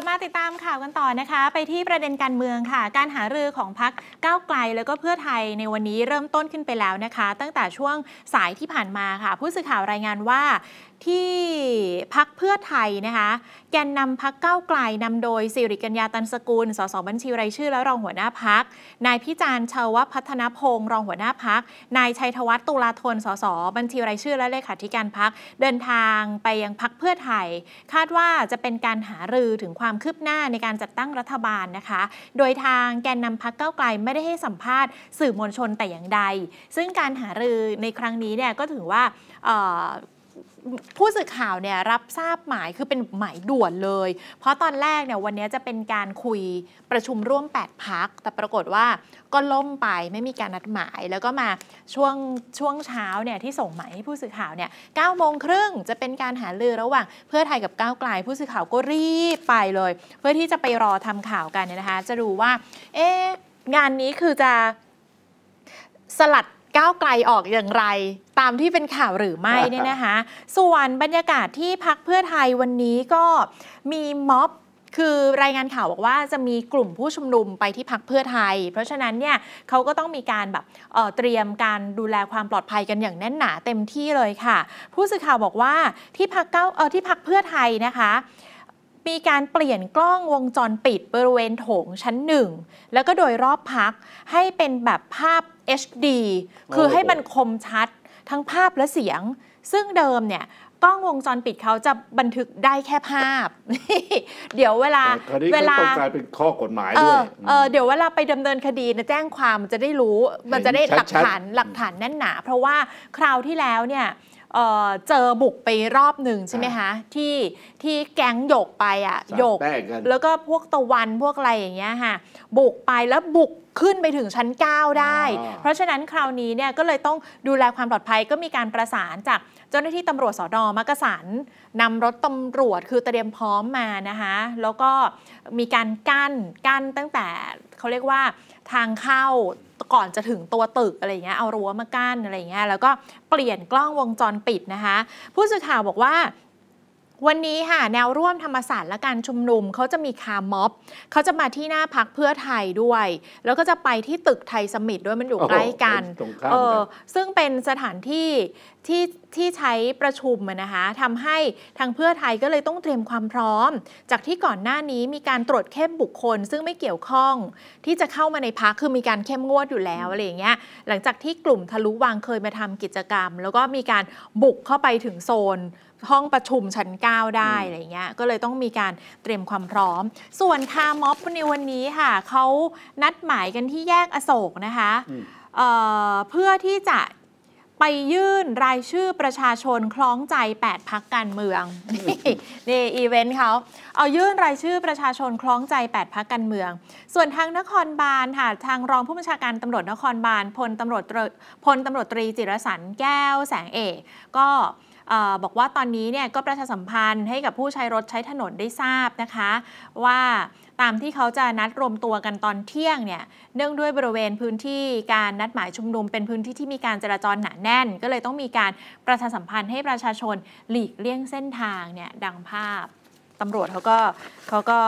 ับมาติดตามข่าวกันต่อนะคะ ไปที่ประเด็นการเมืองค่ะ การหารือของพักก้าวไกล แล้วก็เพื่อไทยในวันนี้เริ่มต้นขึ้นไปแล้วนะคะ ตั้งแต่ช่วงสายที่ผ่านมาค่ะ ผู้สื่อข่าวรายงานว่าที่พักเพื่อไทยนะคะ แกนนำพักเก้าไกลนำโดยสิริกัญญาตันสกุลสสบัญชีรายชื่อ และรองหัวหน้าพักนายพิจารณ์ชาวพัฒนพงศ์รองหัวหน้าพักนายชัยธวัฒน์ตุลาธนสสบัญชีรายชื่อ และเลขาธิการพักเดินทางไปยังพักเพื่อไทย คาดว่าจะเป็นการหารือถึงความคืบหน้าในการจัดตั้งรัฐบาลนะคะ โดยทางแกนนำพักเก้าไกลไม่ได้ให้สัมภาษณ์ สื่อมวลชนแต่อย่างใด ซึ่งการหารือในครั้งนี้เนี่ยก็ถือว่าผู้สื่อข่าวเนี่ยรับทราบหมายคือเป็นหมายด่วนเลย เพราะตอนแรก เนี่ยวันนี้จะเป็นการคุยประชุมร่วม8พัก แต่ปรากฏว่าก็ล่มไปไม่มีการนัดหมายแล้วก็มาช่วงช่วงเช้าเนี่ยที่ส่งหมายให้ผู้สื่อข่าวเนี่ยเก้าโมงครึ่งจะเป็นการหาลือระหว่าง เพื่อไทยกับก้าวไกลผู้สื่อข่าวก็รีบไปเลย เพื่อที่จะไปรอทำข่าวกันเนี่ยนะคะ จะดูว่า เอ๊งานนี้คือจะสลัดก้าวไกลออกอย่างไรตามที่เป็นข่าวหรือไม่เนี่ยนะคะ ส่วนบรรยากาศที่พักเพื่อไทยวันนี้ก็มีม็อบคือรายงานข่าวบอกว่าจะมีกลุ่มผู้ชุมนุมไปที่พักเพื่อไทย เพราะฉะนั้นเนี่ยเขาก็ต้องมีการแบบเเตรียมการดูแลความปลอดภัยกันอย่างแน่นหนาเต็มที่เลยค่ะ ผู้สื่อข่าวบอกว่าที่พักเก้าที่พักเพื่อไทยนะคะมีการเปลี่ยนกล้องวงจรปิดบริเวณโถงชั้นหนึ่งแล้วก็โดยรอบพักให้เป็นแบบภาพ HD คือให้มันคมชัดทั้งภาพและเสียง ซึ่งเดิมเนี่ยกล้องวงจรปิดเขาจะบันทึกได้แค่ภาพ เดี๋ยวเวลาเวลาเป็นข้อกฎหมายด้วยเดี๋ยวเวลาไปดำเนินคดีนะแจ้งความมันจะได้รู้ มันจะได้หลักฐานหลักฐานแน่นหนาเพราะว่าคราวที่แล้วเนี่ยเจอบุกไปรอบหนึ่งใช่ไหมคะที่ที่แก๊งหยกไปอ่ะหยก แล้วก็พวกตะวันพวกอะไรอย่างเงี้ยค่ะบุกไปแล้วบุกขึ้นไปถึงชั้น 9 ได้ เพราะฉะนั้นคราวนี้เนี่ยก็เลยต้องดูแลความปลอดภัยก็มีการประสานจากเจ้าหน้าที่ตำรวจสอนอมักกะสันนำรถตำรวจคือเตรียมพร้อมมานะคะ แล้วก็มีการกั้น กั้นตั้งแต่เขาเรียกว่าทางเข้าก่อนจะถึงตัวตึกอะไรเงี้ยเอารั้วมากั้นอะไรเงี้ยแล้วก็เปลี่ยนกล้องวงจรปิดนะคะ ผู้สื่อข่าวบอกว่าวันนี้ค่ะแนวร่วมธรรมศาสตร์และการชุมนุมเขาจะมีคาร์ม็อบเขาจะมาที่หน้าพักเพื่อไทยด้วย แล้วก็จะไปที่ตึกไทยสมิธด้วยมันอยู่ใกล้กันเออซึ่งเป็นสถานที่ที่ที่ใช้ประชุมนะคะทำให้ทางเพื่อไทยก็เลยต้องเตรียมความพร้อม จากที่ก่อนหน้านี้มีการตรวจเข้มบุคคล ซึ่งไม่เกี่ยวข้อง ที่จะเข้ามาในพักคือมีการเข้มงวดอยู่แล้วอะไรอย่างเงี้ยหลังจากที่กลุ่มทะลุวังเคยมาทำกิจกรรม แล้วก็มีการบุกเข้าไปถึงโซนห้องประชุมชั้น9 ได้อะไรเงี้ยก็เลยต้องมีการเตรียมความพร้อม ส่วนคาร์ม็อบในวันนี้ค่ะเขานัดหมายกันที่แยกอโศกนะคะเเพื่อที่จะไปยื่นรายชื่อประชาชนคล้องใจ8พักการเมืองนี่อีเวนต์เขาเอายื่นรายชื่อประชาชนคล้องใจ8พักการเมือง ส่วนทางนครบาลค่ะทางรองผู้บัญชาการตำรวจนครบาลพลตำรวจพลตำรวจตรีจิรสันแก้วแสงเอกก็บอกว่าตอนนี้เนี่ย ก็ประชาสัมพันธ์ให้กับผู้ใช้รถใช้ถนนได้ทราบนะคะ ว่าตามที่เขาจะนัดรวมตัวกันตอนเที่ยงเนี่ย เนื่องด้วยบริเวณพื้นที่การนัดหมายชุมนุมเป็นพื้นที่ที่มีการจราจรหนาแน่น ก็เลยต้องมีการประชาสัมพันธ์ให้ประชาชนหลีกเลี่ยงเส้นทางเนี่ย ดังภาพ ตำรวจเขาก็เขาก็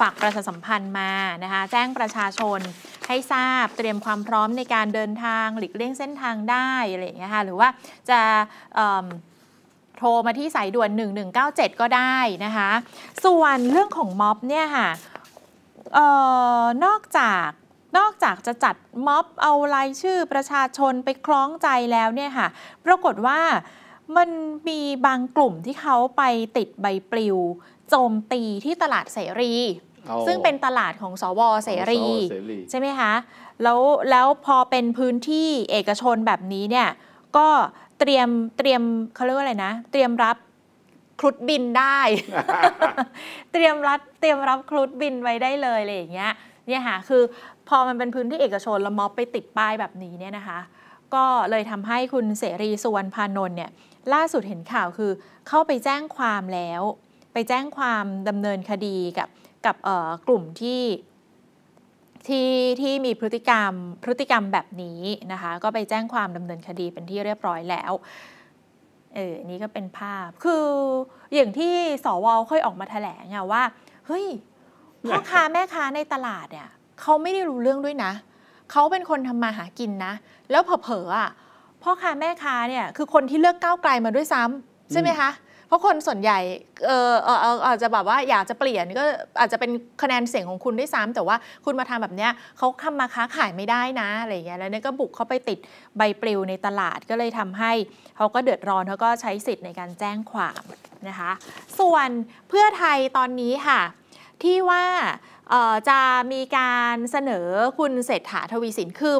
ฝากประชาสัมพันธ์มานะคะแจ้งประชาชนให้ทราบเตรียมความพร้อมในการเดินทางหลีกเลี่ยงเส้นทางได้อะไรอย่างเงี้ยค่ะหรือว่าจะโทรมาที่สายด่วน 1197 ก็ได้นะคะ ส่วนเรื่องของม็อบเนี่ยค่ะออนอกจาก นอกจากจะจัดม็อบเอารายชื่อประชาชนไปคล้องใจแล้วเนี่ยค่ะ ปรากฏว่ามันมีบางกลุ่มที่เขาไปติดใบปลิวโจมตีที่ตลาดเสรี ซึ่งเป็นตลาดของสวเสรีใช่ไหมคะ แล้ว แล้วพอเป็นพื้นที่เอกชนแบบนี้เนี่ย ก็เตรียม เตรียมเขาเรียกว่าอะไรนะ เตรียมรับครุดบินได้ เตรียมรับ เตรียมรับครุดบินไว้ได้เลยอะไรอย่างเงี้ย เนี่ยค่ะคือพอมันเป็นพื้นที่เอกชนแล้วม็อบไปติดป้ายแบบนี้เนี่ยนะคะ ก็เลยทำให้คุณเสรีสุวรรณพานนท์เนี่ย ล่าสุดเห็นข่าวคือเข้าไปแจ้งความแล้ว ไปแจ้งความดำเนินคดีกับ กับกลุ่มที่ที่ที่มีพฤติกรรมพฤติกรรมแบบนี้นะคะ ก็ไปแจ้งความดำเนินคดีเป็นที่เรียบร้อยแล้ว เออนี่ก็เป็นภาพคืออย่างที่สวเคยออกมาแถลงอะว่าเฮ้ยพ่อค้าแม่ค้าในตลาดเนี่ยเขาไม่ได้รู้เรื่องด้วยนะเขาเป็นคนทำมาหากินนะแล้วเผลอๆอะพ่อค้าแม่ค้าเนี่ยคือคนที่เลือกก้าวไกลมาด้วยซ้ำใช่ไหมคะเพราะคนส่วนใหญ่เออเออาจจะแบบว่าอยากจะเปลี่ยนก็อาจจะเป็นคะแนนเสียงของคุณได้ซ้ำแต่ว่าคุณมาทำแบบเนี้ยเขาทามาค้าขายไม่ได้นะอะไรเงี้ยแล้วเนี่ยก็บุกเข้าไปติดใบปลิวในตลาดก็เลยทำให้ เขาก็เดือดร้อนเขาก็ใช้สิทธิ์ในการแจ้งความ นะคะ ส่วนเพื่อไทยตอนนี้ค่ะ ที่ว่าจะมีการเสนอคุณเศรษฐาทวีสินคือ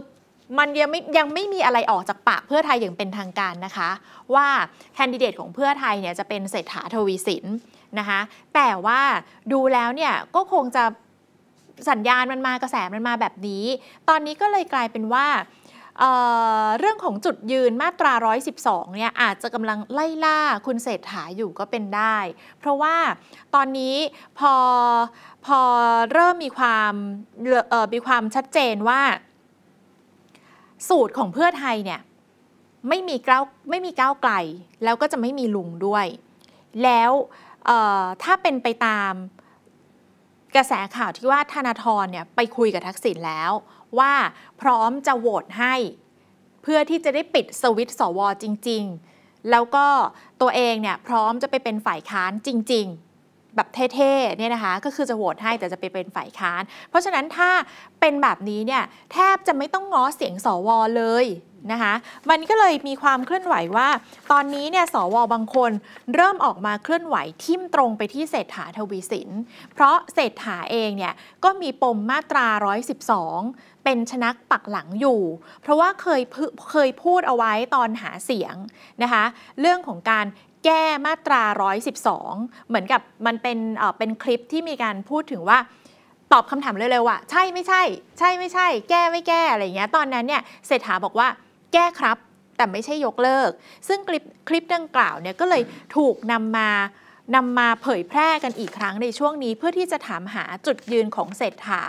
มันยังไม่ยังไม่มีอะไรออกจากปากเพื่อไทยอย่างเป็นทางการนะคะ ว่าแคนดิเดตของเพื่อไทยเนี่ยจะเป็นเศรษฐาทวีสินนะคะ แต่ว่าดูแล้วเนี่ยก็คงจะสัญญาณมันมากระแสมันมาแบบนี้ ตอนนี้ก็เลยกลายเป็นว่าเเรื่องของจุดยืนมาตรา112เนี่ยอาจจะกำลังไล่ล่าคุณเศรษฐาอยู่ก็เป็นได้ เพราะว่าตอนนี้พอพอเริ่มมีความมีความชัดเจนว่าสูตรของเพื่อไทยเนี่ยไม่มีก้าวไม่มีก้าวไกลแล้วก็จะไม่มีลุงด้วย แล้วถ้าเป็นไปตามกระแสข่าวที่ว่าธนาธรเนี่ยไปคุยกับทักษิณแล้ว ว่าพร้อมจะโหวตให้เพื่อที่จะได้ปิดสวิตสวจริง ๆ แล้วก็ตัวเองเนี่ยพร้อมจะไปเป็นฝ่ายค้านจริง ๆแบบเท่ๆ เนี่ยนะคะ ก็คือจะโหวตให้แต่จะไปเป็นฝ่ายค้าน เพราะฉะนั้นถ้าเป็นแบบนี้เนี่ยแทบจะไม่ต้องง้อเสียงสวเลยนะคะมันก็เลยมีความเคลื่อนไหวว่า ตอนนี้เนี่ยสวบางคนเริ่มออกมาเคลื่อนไหวทิ่มตรงไปที่เศรษฐาทวีสิน เพราะเศรษฐาเองเนี่ยก็มีปมมาตรา112เป็นชนักปักหลังอยู่ เพราะว่าเคยเคยพูดเอาไว้ตอนหาเสียงนะคะเรื่องของการแก้มาตรา112 เหมือนกับมันเป็นเป็นคลิปที่มีการพูดถึงว่า ตอบคำถามเร็วๆว่า ใช่ไม่ใช่ ใช่ไม่ใช่ แก้ไม่แก้อะไรเงี้ย ตอนนั้นเนี่ยเศรษฐาบอกว่า แก้ครับ แต่ไม่ใช่ยกเลิก ซึ่งคลิปคลิปดังกล่าวเนี่ยก็เลยถูกนำมานำมาเผยแพร่กันอีกครั้งในช่วงนี้เพื่อที่จะถามหาจุดยืนของเศรษฐา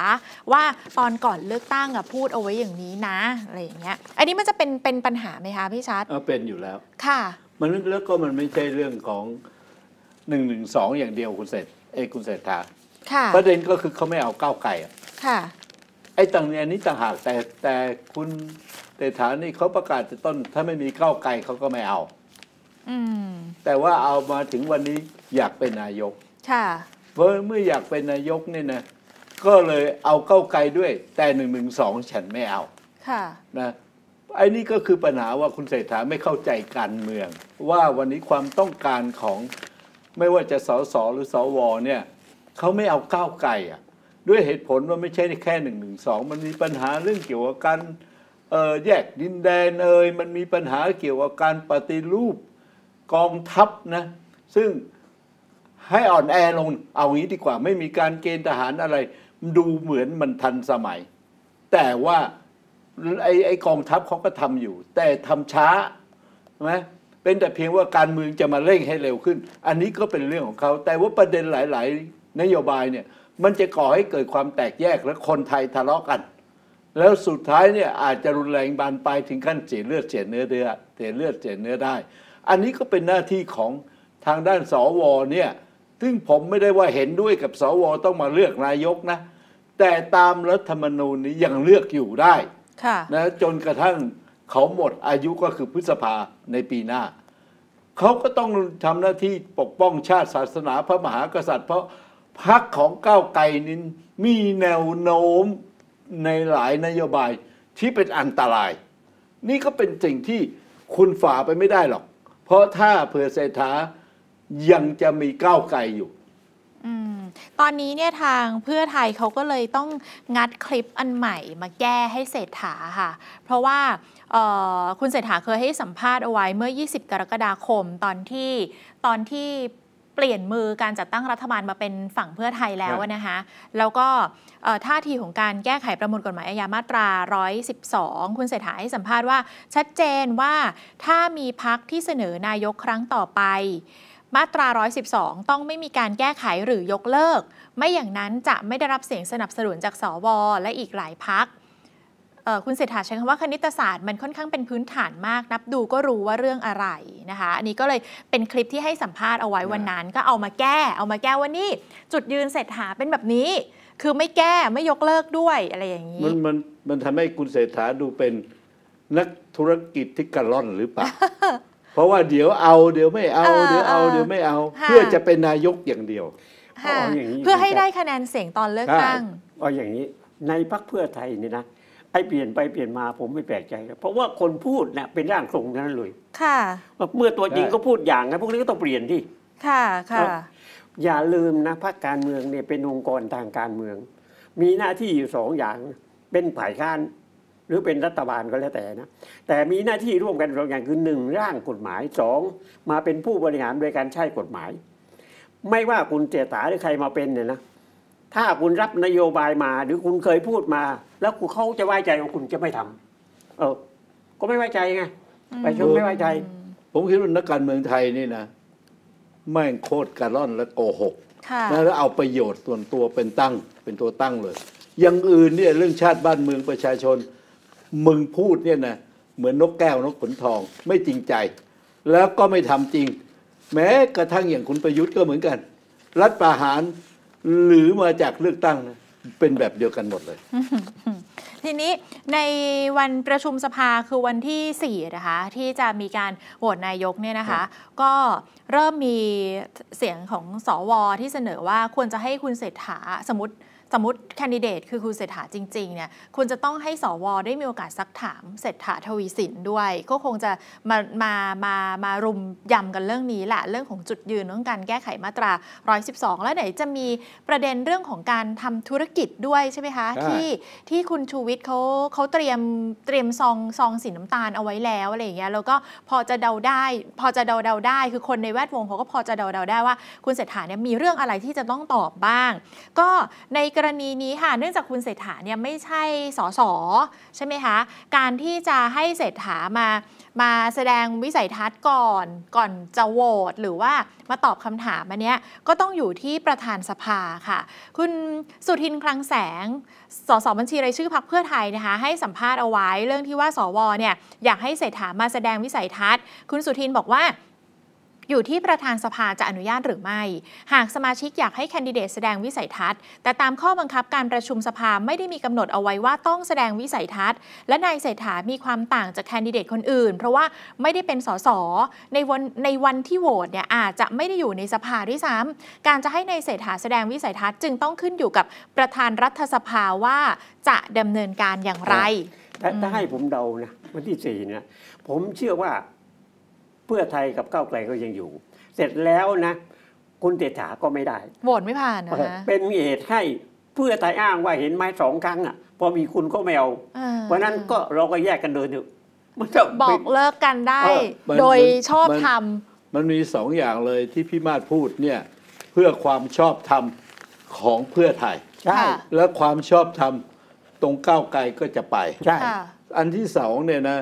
ว่าตอนก่อนเลือกตั้งอะพูดเอาไว้อย่างนี้นะอะไรอย่างเงี้ย อันนี้มันจะเป็นเป็นปัญหาไหมคะพี่ชัดเออเป็นอยู่แล้วค่ะมันแล้วก็มันไม่ใช่เรื่องของหนึ่งหนึ่งสองอย่างเดียวคุณเศรษเอคุณเศรษฐาประเด็นก็คือเขาไม่เอาก้าวไก่ค่ะ ไอ้ต่างเนี่ยนี้ต่างหากแต่แต่คุณเศรษฐานี่เขาประกาศจะต้น ถ้าไม่มีก้าวไก่เขาก็ไม่เอาอแต่ว่าเอามาถึงวันนี้อยากเป็นนายก ค่ะ เพราะเมื่ออยากเป็นนายกเนี่ยนะก็เลยเอาเก้าไกลด้วย แต่หนึ่งหนึ่งสองฉันไม่เอา ค่ะ นะไอ้นี่ก็คือปัญหาว่าคุณเศรษฐาไม่เข้าใจการเมือง ว่าวันนี้ความต้องการของไม่ว่าจะสสหรือสวเนี่ยเขาไม่เอาก้าวไก่อะด้วยเหตุผลว่าไม่ใช่แค่หนึ่งหนึ่งสองมันมีปัญหาเรื่องเกี่ยวกับการแยกดินแดนเอ่ยมันมีปัญหาเกี่ยวกับการปฏิรูปกองทัพนะ ซึ่งให้อ่อนแอลงเอางี้ดีกว่าไม่มีการเกณฑ์ทหารอะไร ดูเหมือนมันทันสมัย แต่ว่าไอ้ไอกองทัพเขาก็ทำอยู่ แต่ทำช้าใช่ไหมเป็นแต่เพียงว่าการเมืองจะมาเร่งให้เร็วขึ้น อันนี้ก็เป็นเรื่องของเขาแต่ว่าประเด็นหลาย ๆ นโยบายเนี่ยมันจะก่อให้เกิดความแตกแยกและคนไทยทะเลาะกัน แล้วสุดท้ายเนี่ยอาจจะรุนแรงบานปลายถึงขั้นเสียเลือดเสียเนื้อเดือเสียเลือดเสียเนื้อได้ อันนี้ก็เป็นหน้าที่ของทางด้านสวเนี่ยซึ่งผมไม่ได้ว่าเห็นด้วยกับสว ต้องมาเลือกนายกนะ แต่ตามรัฐธรรมนูญนี้ยังเลือกอยู่ได้นะจนกระทั่งเขาหมดอายุก็คือพฤษภาในปีหน้า เขาก็ต้องทำหน้าที่ปกป้องชาติศาสนาพระมหากษัตริย์ เพราะพักของก้าวไกลนินมีแนวโน้มในหลายนโยบายที่เป็นอันตราย นี่ก็เป็นสิ่งที่คุณฝ่าไปไม่ได้หรอก เพราะถ้าเผื่อเศรษฐายังจะมีก้าวไกลอยู่ตอนนี้เนี่ยทางเพื่อไทยเขาก็เลยต้องงัดคลิปอันใหม่มาแก้ให้เศรษฐาค่ะเพราะว่าคุณเศรษฐาเคยให้สัมภาษณ์เอาไว้เมื่อ 20 กรกฎาคมตอนที่ตอนที่เปลี่ยนมือการจัดตั้งรัฐบาลมาเป็นฝั่งเพื่อไทยแล้วนะคะแล้วก็ท่าทีของการแก้ไขประมวลกฎหมายอาญามาตรา 112 คุณเศรษฐาให้สัมภาษณ์ว่าชัดเจนว่าถ้ามีพักที่เสนอนายกครั้งต่อไปมาตรา 112 ต้องไม่มีการแก้ไขหรือยกเลิก ไม่อย่างนั้นจะไม่ได้รับเสียงสนับสนุนจากสวและอีกหลายพัก คุณเศรษฐาใช้คำว่าคณิตศาสตร์มันค่อนข้างเป็นพื้นฐานมาก นับดูก็รู้ว่าเรื่องอะไรนะคะ อันนี้ก็เลยเป็นคลิปที่ให้สัมภาษณ์เอาไว้วันนั้น ก็เอามาแก้ เอามาแก้ว่านี่จุดยืนเศรษฐาเป็นแบบนี้ คือไม่แก้ไม่ยกเลิกด้วยอะไรอย่างนี้ มันมันมันทำให้คุณเศรษฐาดูเป็นนักธุรกิจที่กระล่อนหรือเปล่าเพราะว่าเดี๋ยวเอาเดี๋ยวไม่เอา เดี๋ยวเอาเดี๋ยวไม่เอา เพื่อจะเป็นนายกอย่างเดียวเพื่อให้ได้คะแนนเสียงตอนเลือกตั้งเอาอย่างนี้ ในพรรคเพื่อไทยนี่นะไอ้เปลี่ยนไปเปลี่ยนมาผมไม่แปลกใจเพราะว่าคนพูดเนี่ยเป็นร่างทรงนั้นเลยค่ะเมื่อตัวจริงก็พูดอย่างนะพวกนี้ก็ต้องเปลี่ยนที่ค่ะค่ะอย่าลืมนะพรรคการเมืองเนี่ยเป็นองค์กรทางการเมือง มีหน้าที่อยู่สองอย่างเป็นฝ่ายค้านหรือเป็นรัฐบาลก็แล้วแต่นะแต่มีหน้าที่ร่วมกันสองอย่างคือหนึ่งร่างกฎหมายสองมาเป็นผู้บริหารโดยการใช้กฎหมาย ไม่ว่าคุณเจตาหรือใครมาเป็นเนี่ยนะถ้าคุณรับนโยบายมาหรือคุณเคยพูดมา แล้วคุณเขาจะไว้ใจว่าคุณจะไม่ทำ เออ ก็ไม่ไว้ใจไงไปชมไม่ไว้ใจ ผมคิดว่านักการเมืองไทยนี่นะแม่งโคตรกระล่อนและโกหกแล้วเอาประโยชน์ส่วนตัวเป็นตั้ง เป็นตัวตั้งเลยอย่างอื่นเนี่ยเรื่องชาติบ้านเมืองประชาชนมึงพูดเนี่ยนะเหมือนนกแก้วนกขนทองไม่จริงใจ แล้วก็ไม่ทำจริง แม้กระทั่งอย่างคุณประยุทธ์ก็เหมือนกัน รัฐประหาร หรือมาจากเลือกตั้งเป็นแบบเดียวกันหมดเลย ทีนี้ในวันประชุมสภาคือวันที่4นะคะที่จะมีการโหวตนายกเนี่ยนะคะก็เริ่มมีเสียงของสอวอที่เสนอว่าควรจะให้คุณเศรษฐาสมมติสมมติแคนดิเดตคือคุณเศรษฐาจริงๆเนี่ยคุณจะต้องให้สว ได้มีโอกาสซักถาม เศรษฐาทวีสินด้วยก็คงจะมามามามารุมยำกันเรื่องนี้แหละเรื่องของจุดยืนเรื่องการแก้ไขมาตรา 112 แล้วไหนจะมีประเด็นเรื่องของการทำธุรกิจด้วยใช่ไหมคะ ที่ที่คุณชูวิทย์เขาเขาเตรียมเตรียมซองซองสีน้ำตาลเอาไว้แล้วอะไรอย่างเงี้ยแล้วก็พอจะเดาได้ พอจะเดาเดาได้ คือคนในแวดวงเขาก็พอจะเดาเดาได้ว่าคุณเศรษฐาเนี่ยมีเรื่องอะไรที่จะต้องตอบบ้าง ก็ในกกรณีนี้ค่ะ เนื่องจากคุณเศรษฐาเนี่ยไม่ใช่สสใช่ไหมคะ การที่จะให้เศรษฐามามาแสดงวิสัยทัศน์ก่อนก่อนจะโหวตหรือว่ามาตอบคำถามอันเนี้ยก็ต้องอยู่ที่ประธานสภาค่ะ คุณสุทินคลังแสง สสบัญชีรายชื่อพักเพื่อไทยนะคะ ให้สัมภาษณ์เอาไว้เรื่องที่ว่า สวเนี่ยอยากให้เศรษฐามาแสดงวิสัยทัศน์ คุณสุทินบอกว่าอยู่ที่ประธานสภาจะอนุญาตหรือไม่ หากสมาชิกอยากให้แคนดิเดตแสดงวิสัยทัศน์ แต่ตามข้อบังคับการประชุมสภาไม่ได้มีกำหนดเอาไว้ว่าต้องแสดงวิสัยทัศน์ และนายเศรษฐามีความต่างจากแคนดิเดตคนอื่น เพราะว่าไม่ได้เป็นสสในวันในวันที่โหวตเนี่ยอาจจะไม่ได้อยู่ในสภาด้วยซ้ำการจะให้นายเศรษฐาแสดงวิสัยทัศน์ จึงต้องขึ้นอยู่กับประธานรัฐสภาว่า จะดำเนินการอย่างไรถ้าให้ผมเดานะวันที่สี่เนี่ยผมเชื่อว่าเพื่อไทยกับก้าวไกลก็ยังอยู่ เสร็จแล้วนะคุณเตถาก็ไม่ได้โหวตไม่ผ่านนะเป็นเหตุให้เพื่อไทยอ้างว่าเห็นไม้สองครั้งอ่ะพอมีคุณก็ไม่เอาเพราะนั้นก็เราก็แยกกันเดินอยู่บอกเลิกกันได้โดยชอบทำมมันมีสองอย่างเลยที่พี่มาศพูดเนี่ยเพื่อความชอบธรรมของเพื่อไทยใช่และความชอบธรรมตรงก้าวไกลก็จะไปใช่อันที่สองเนี่ยนะ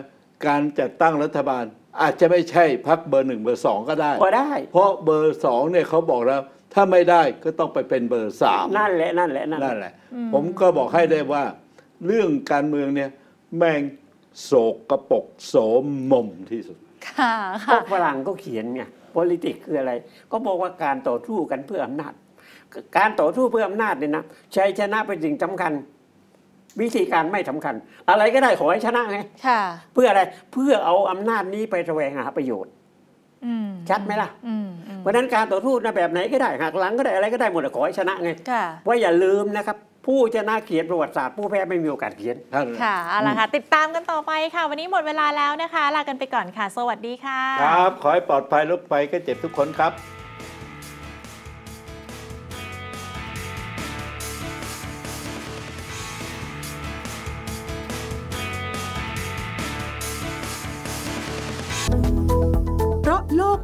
การจัดตั้งรัฐบาลอาจจะไม่ใช่พักเบอร์หนึ่งเบอร์สองก็ได้ก็ได้ เพราะเบอร์สองเนี่ยเขาบอกแล้วถ้าไม่ได้ก็ต้องไปเป็นเบอร์สามนั่นแหละนั่นแหละนั่นแหละผมก็บอกให้ได้ว่า เรื่องการเมืองเนี่ยแม่งโศกกระปกโสมมมที่สุดค่ะค่ะพฝรั่งก็เขียนไง politics คืออะไร ก็บอกว่าการต่อสู้กันเพื่ออำนาจการต่อสู้เพื่ออำนาจเนี่ยนะชัยชนะเป็นสิ่งสำคัญวิธีการไม่สำคัญ อะไรก็ได้ขอให้ชนะไงเพื่ออะไรเพื่อเอาอำนาจนี้ไปแสวงหาประโยชน์ชัดไหมล่ะเพราะนั้นการต่อสู้ในแบบไหนก็ได้หักหลังก็ได้อะไรก็ได้หมดขอให้ชนะไงว่าอย่าลืมนะครับ ผู้ชนะเขียนประวัติศาสตร์ ผู้แพ้ไม่มีโอกาสเขียนค่ะเอาละค่ะ ติดตามกันต่อไปค่ะ วันนี้หมดเวลาแล้วนะคะลากันไปก่อนค่ะ สวัสดีค่ะ ครับขอให้ปลอดภัยลกไปก็เจ็บทุกคนครับ